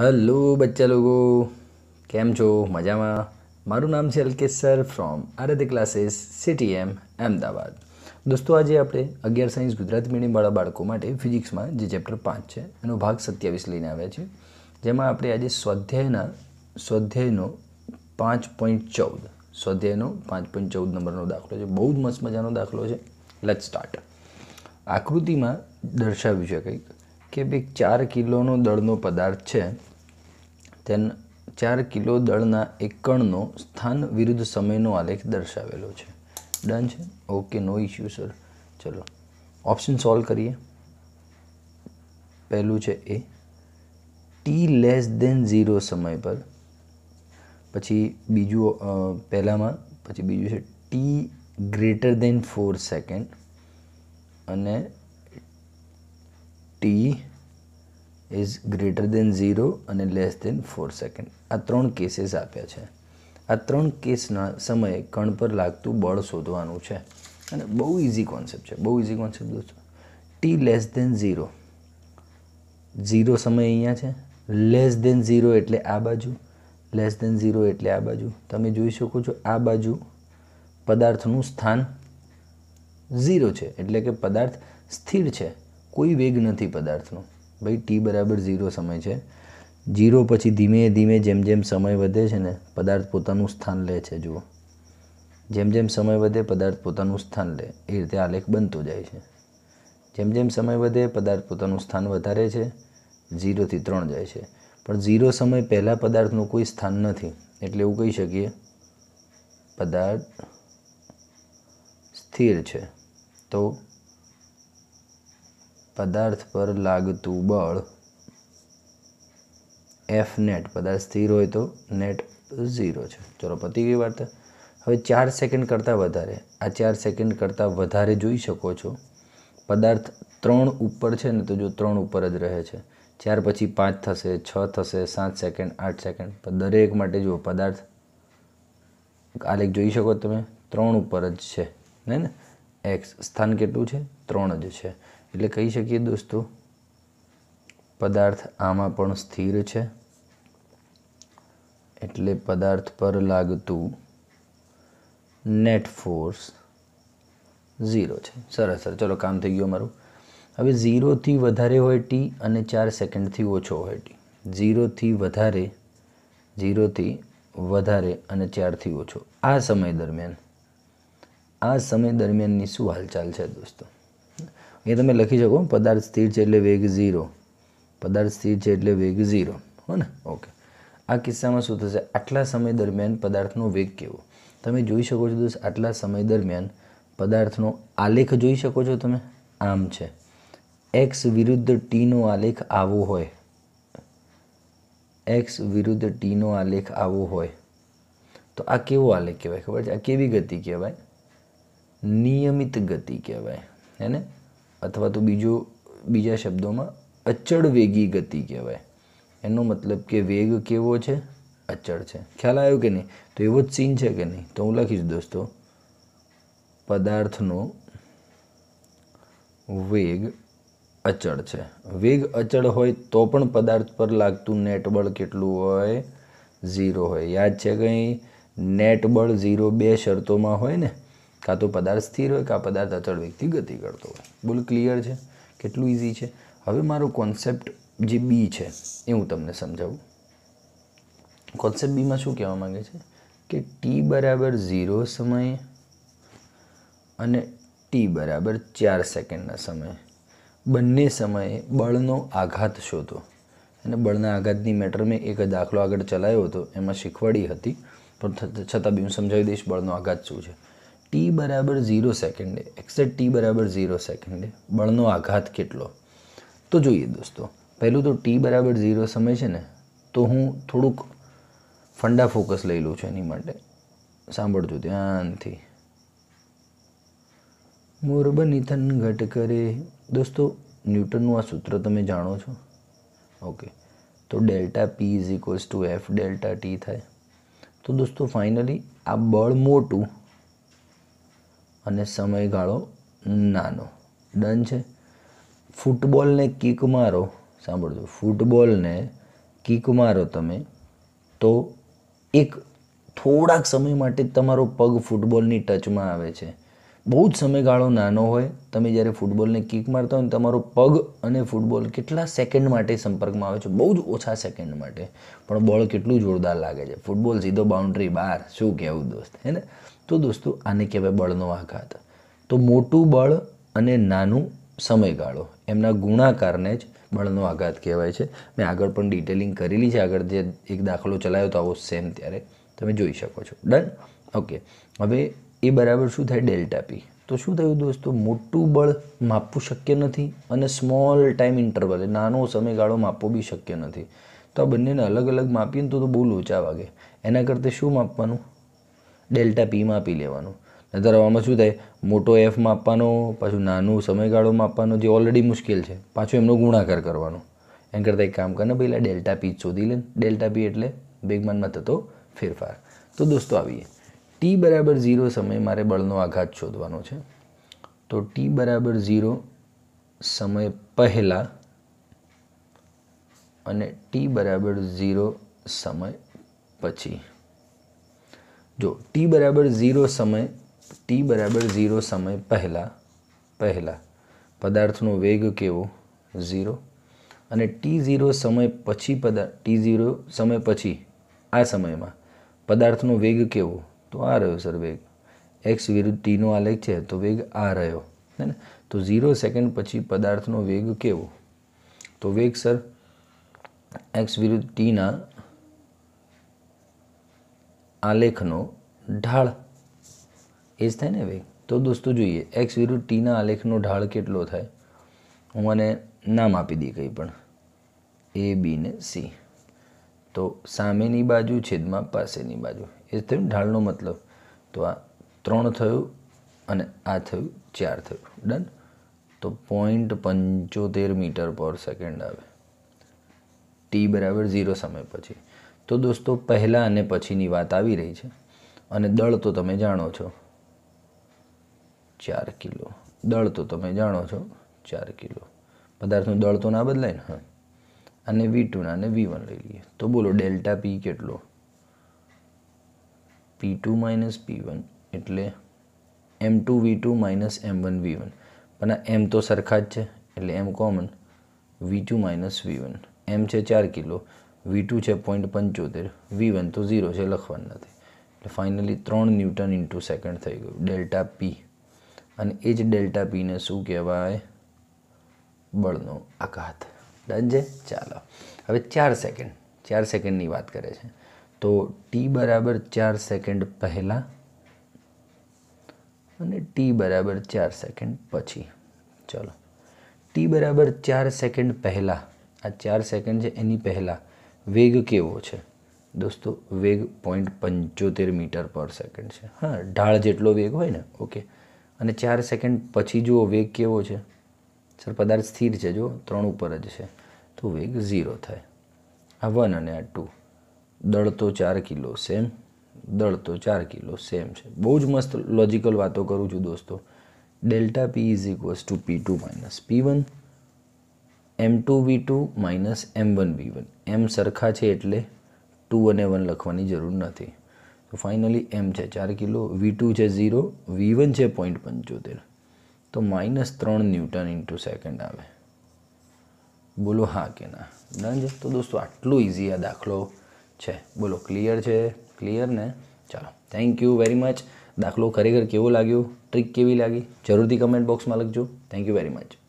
hello બચ્ચા લોકો કેમ છો મજામાં મારું નામ છે Alkesh sir from Aaradhya classes CTM Ahmedabad દોસ્તો આજે આપણે અગિયાર સાયન્સ ગુજરાતી મીડિયમવાળા બાળકો માટે ફિઝિક્સમાં જે ચેપ્ટર પાંચ છે એનો ભાગ સત્યાવીસ લઈને આવ્યા છે જેમાં આપણે આજે સ્વાધ્યાયના સ્વાધ્યાયનો પાંચ પોઈન્ટ ચૌદ સ્વાધ્યાયનો પાંચ પોઈન્ટ ચૌદ નંબરનો દાખલો છે બહુ જ મસ્ત મજાનો દાખલો છે લેટ સ્ટાર્ટ આકૃતિમાં દર્શાવ્યું છે કંઈક કે ભાઈ ચાર કિલોનો દળનો પદાર્થ છે તેના ચાર કિલો દળના એકણનો સ્થાન વિરુદ્ધ સમયનો આલેખ દર્શાવેલો છે ડન છે ઓકે નો ઇશ્યુ સર ચલો ઓપ્શન સોલ્વ કરીએ પહેલું છે એ ટી લેસ દેન ઝીરો સમય પર પછી બીજું પહેલાંમાં પછી બીજું છે t greater than four second અને t is greater than zero અને લેસ દેન ફોર સેકન્ડ આ ત્રણ કેસીસ આપ્યા છે આ ત્રણ કેસના સમયે કણ પર લાગતું બળ શોધવાનું છે અને બહુ ઇઝી કોન્સેપ્ટ છે બહુ ઇઝી કોન્સેપ્ટ દોસ્તો t less than zero zero સમય અહીંયા છે લેસ દેન ઝીરો એટલે આ બાજુ લેસ દેન ઝીરો એટલે આ બાજુ તમે જોઈ શકો છો આ બાજુ પદાર્થનું સ્થાન ઝીરો છે એટલે કે પદાર્થ સ્થિર છે કોઈ વેગ નથી પદાર્થનો ભાઈ ટી બરાબર ઝીરો સમય છે ઝીરો પછી ધીમે ધીમે જેમ જેમ સમય વધે છે ને પદાર્થ પોતાનું સ્થાન લે છે જુઓ જેમ જેમ સમય વધે પદાર્થ પોતાનું સ્થાન લે એ રીતે આલેખ બનતો જાય છે જેમ જેમ સમય વધે પદાર્થ પોતાનું સ્થાન વધારે છે ઝીરોથી ત્રણ જાય છે પણ ઝીરો સમય પહેલાં પદાર્થનું કોઈ સ્થાન નથી એટલે એવું કહી શકીએ પદાર્થ સ્થિર છે તો પદાર્થ પર લાગતું બળ એફ નેટ પદાર્થ સ્થિર હોય તો નેટ ઝીરો છે ચલો પતી ગઈ વાર્તા હવે ચાર સેકન્ડ કરતાં વધારે આ ચાર સેકન્ડ કરતાં વધારે જોઈ શકો છો પદાર્થ ત્રણ ઉપર છે ને તો જો ત્રણ ઉપર જ રહે છે ત્યાર પછી પાંચ થશે છ થશે સાત સેકન્ડ આઠ સેકન્ડ પણ દરેક માટે જુઓ પદાર્થ આલેખ જોઈ શકો તમે ત્રણ ઉપર જ છે ને ને એક્સ સ્થાન કેટલું છે ત્રણ જ છે એટલે કહી શકીએ દોસ્તો પદાર્થ આમાં પણ સ્થિર છે એટલે પદાર્થ પર લાગતું નેટ ફોર્સ ઝીરો છે સરસ સર ચલો કામ થઈ ગયું અમારું હવે ઝીરોથી વધારે હોય ટી અને ચાર સેકન્ડથી ઓછો હોય ટી ઝીરોથી વધારે ઝીરોથી વધારે અને ચારથી ઓછો આ સમય દરમિયાન આ સમય દરમિયાનની શું હાલચાલ છે દોસ્તો એ તમે લખી શકો પદાર્થ સ્થિર છે એટલે વેગ ઝીરો પદાર્થ સ્થિર છે એટલે વેગ ઝીરો હો ને ઓકે આ કિસ્સામાં શું થશે આટલા સમય દરમિયાન પદાર્થનો વેગ કેવો તમે જોઈ શકો છો દોસ્ત આટલા સમય દરમિયાન પદાર્થનો આલેખ જોઈ શકો છો તમે આમ છે એક્સ વિરુદ્ધ ટીનો આલેખ આવો હોય એક્સ વિરુદ્ધ ટીનો આલેખ આવો હોય તો આ કેવો આલેખ કહેવાય ખબર છે આ કેવી ગતિ કહેવાય નિયમિત ગતિ કહેવાય હે ને અથવા તો બીજો બીજા શબ્દોમાં અચળ વેગી ગતિ કહેવાય એનો મતલબ કે વેગ કેવો છે અચળ છે ખ્યાલ આવ્યો કે નહીં તો એવો જ સીન છે કે નહીં તો હું લખીશ દોસ્તો પદાર્થનો વેગ અચળ છે વેગ અચળ હોય તો પણ પદાર્થ પર લાગતું નેટબળ કેટલું હોય ઝીરો હોય યાદ છે કંઈ નેટબળ ઝીરો બે શરતોમાં હોય ને કાં તો પદાર્થ સ્થિર હોય કાં પદાર્થ અચળ વ્યક્તિ ગતિ કરતો હોય બોલ ક્લિયર છે કેટલું ઇઝી છે હવે મારો કોન્સેપ્ટ જે બી છે એ હું તમને સમજાવું કોન્સેપ્ટ બીમાં શું કહેવા માગે છે કે ટી બરાબર ઝીરો સમયે અને ટી બરાબર ચાર સેકન્ડના સમયે બંને સમયે બળનો આઘાત શોધો અને બળના આઘાતની મેટર મેં એક દાખલો આગળ ચલાવ્યો હતો એમાં શીખવાડી હતી પણ છતાં બી હું સમજાવી દઈશ બળનો આઘાત શું છે ટી બરાબર ઝીરો સેકન્ડે એક્સેટ ટી બરાબર ઝીરો સેકન્ડે બળનો આઘાત કેટલો તો જોઈએ દોસ્તો પહેલું તો ટી બરાબર ઝીરો સમય છે ને તો હું થોડુંક ફંડા ફોકસ લઈ લઉં છું એની માટે સાંભળજો ધ્યાનથી મોરબ નિથન ઘટ કરે દોસ્તો ન્યૂટનનું આ સૂત્ર તમે જાણો છો ઓકે તો delta p is equals to f delta t થાય તો દોસ્તો ફાઇનલી આ બળ મોટું અને સમયગાળો નાનો ડન છે ફૂટબોલને કિક મારો સાંભળજો ફૂટબોલને કિક મારો તમે તો એક થોડાક સમય માટે તમારો પગ ફૂટબોલની ટચમાં આવે છે બહુ જ સમયગાળો નાનો હોય તમે જ્યારે ફૂટબોલને કિક મારતા હોય તમારો પગ અને ફૂટબોલ કેટલા સેકન્ડ માટે સંપર્કમાં આવે છે બહુ જ ઓછા સેકન્ડ માટે પણ બોલ કેટલું જોરદાર લાગે છે ફૂટબોલ સીધો બાઉન્ડ્રી બહાર શું કહેવું દોસ્ત હે ને તો દોસ્તો આને કહેવાય બળનો આઘાત તો મોટું બળ અને નાનું સમયગાળો એમના ગુણાકારને જ બળનો આઘાત કહેવાય છે મેં આગળ પણ ડિટેલિંગ કરેલી છે આગળ જે એક દાખલો ચલાવ્યો તો આવો સેમ ત્યારે તમે જોઈ શકો છો ડન ઓકે હવે એ બરાબર શું થાય ડેલ્ટા પી તો શું થયું દોસ્તો મોટું બળ માપવું શક્ય નથી અને સ્મોલ ટાઈમ ઇન્ટરવલ નાનો સમયગાળો માપવો બી શક્ય નથી તો આ બંનેને અલગ અલગ માપીએ ને તો બહુ લોચા વાગે એના કરતાં શું માપવાનું ડેલ્ટા પીમાં આપી લેવાનું નતર આમાં શું થાય મોટો એફમાં આપવાનો પાછું નાનું સમયગાળોમાં આપવાનો જે ઓલરેડી મુશ્કેલ છે પાછું એમનો ગુણાકાર કરવાનો એમ કરતાં એક કામ કરીને પહેલાં ડેલ્ટા પી શોધી લે ડેલ્ટા પી એટલે બેગમાનમાં થતો ફેરફાર તો દોસ્તો આવીએ ટી બરાબર ઝીરો સમય મારે બળનો આઘાત શોધવાનો છે તો ટી બરાબર ઝીરો સમય પહેલાં અને ટી બરાબર ઝીરો સમય પછી જો ટી બરાબર ઝીરો સમય ટી બરાબર ઝીરો સમય પહેલાં પહેલાં પદાર્થનો વેગ કેવો ઝીરો અને ટી ઝીરો સમય પછી પદાર્થ ટી ઝીરો સમય પછી આ સમયમાં પદાર્થનો વેગ કેવો તો આ રહ્યો સર વેગ એક્સ વિરુદ્ધ ટીનો આલેખ છે તો વેગ આ રહ્યો હે ને તો ઝીરો સેકન્ડ પછી પદાર્થનો વેગ કેવો તો વેગ સર એક્સ વિરુદ્ધ ટીના આલેખનો ઢાળ એ જ થાય ને ભાઈ તો દોસ્તો જોઈએ એક્સ વિરુદ્ધ ટીના આલેખનો ઢાળ કેટલો થાય હું મને નામ આપી દઈ કંઈ પણ એ બી ને સી તો સામેની બાજુ છેદમાં પાસેની બાજુ એ જ થયું ઢાળનો મતલબ તો આ ત્રણ થયું અને આ થયું ચાર થયું ડન તો પોઈન્ટ પંચોતેર મીટર પર સેકન્ડ આવે ટી બરાબર ઝીરો સમય પછી તો દોસ્તો પહેલાં અને પછીની વાત આવી રહી છે અને દળ તો તમે જાણો છો ચાર કિલો દળ તો તમે જાણો છો ચાર કિલો પદાર્થનું દળ તો ના બદલાય ને હા અને વી ટુના અને વી વન લઈ લઈએ તો બોલો ડેલ્ટા પી કેટલો p two minus p one એટલે m two v two minus m one v one પણ આ એમ તો સરખા જ છે એટલે m common v two minus v one m છે ચાર કિલો વી ટુ છે પોઈન્ટ પંચોતેર વી વન તો ઝીરો છે લખવાનું નથી એટલે ફાઇનલી ત્રણ ન્યૂટન ઇન્ટુ સેકન્ડ થઈ ગયું ડેલ્ટા પી અને એ જ ડેલ્ટા પીને શું કહેવાય બળનો આઘાત ડન ચાલો હવે ચાર સેકન્ડ ચાર સેકન્ડની વાત કરે છે તો ટી બરાબર ચાર સેકન્ડ પહેલાં અને ટી બરાબર ચાર સેકન્ડ પછી ચલો ટી બરાબર ચાર સેકન્ડ પહેલાં આ ચાર સેકન્ડ છે એની પહેલાં વેગ કેવો છે દોસ્તો વેગ પોઈન્ટ પંચોતેર મીટર પર સેકન્ડ છે હા ઢાળ જેટલો વેગ હોય ને ઓકે અને ચાર સેકન્ડ પછી જુઓ વેગ કેવો છે સર પદાર્થ સ્થિર છે જો ત્રણ ઉપર જ છે તો વેગ ઝીરો થાય આ વન અને આ ટુ દળ તો ચાર કિલો સેમ દળ તો ચાર કિલો સેમ છે બહુ જ મસ્ત લોજિકલ વાતો કરું છું દોસ્તો delta p is equals to p two minus p one m two v two minus m one v one m સરખા છે એટલે ટુ અને વન લખવાની જરૂર નથી તો ફાઇનલી એમ છે ચાર કિલો વી ટુ છે ઝીરો વી વન છે પોઈન્ટ પંચોતેર તો માઇનસ ત્રણ ન્યૂટન ઇન્ટુ સેકન્ડ આવે બોલો હા કે ના ડન છે તો દોસ્તો આટલો ઇઝી આ દાખલો છે બોલો ક્લિયર છે ક્લિયર ને ચાલો થેન્ક યુ વેરી મચ દાખલો ખરેખર કેવો લાગ્યો ટ્રીક કેવી લાગી જરૂરથી કમેન્ટ બોક્સમાં લખજો થેન્ક યુ વેરી મચ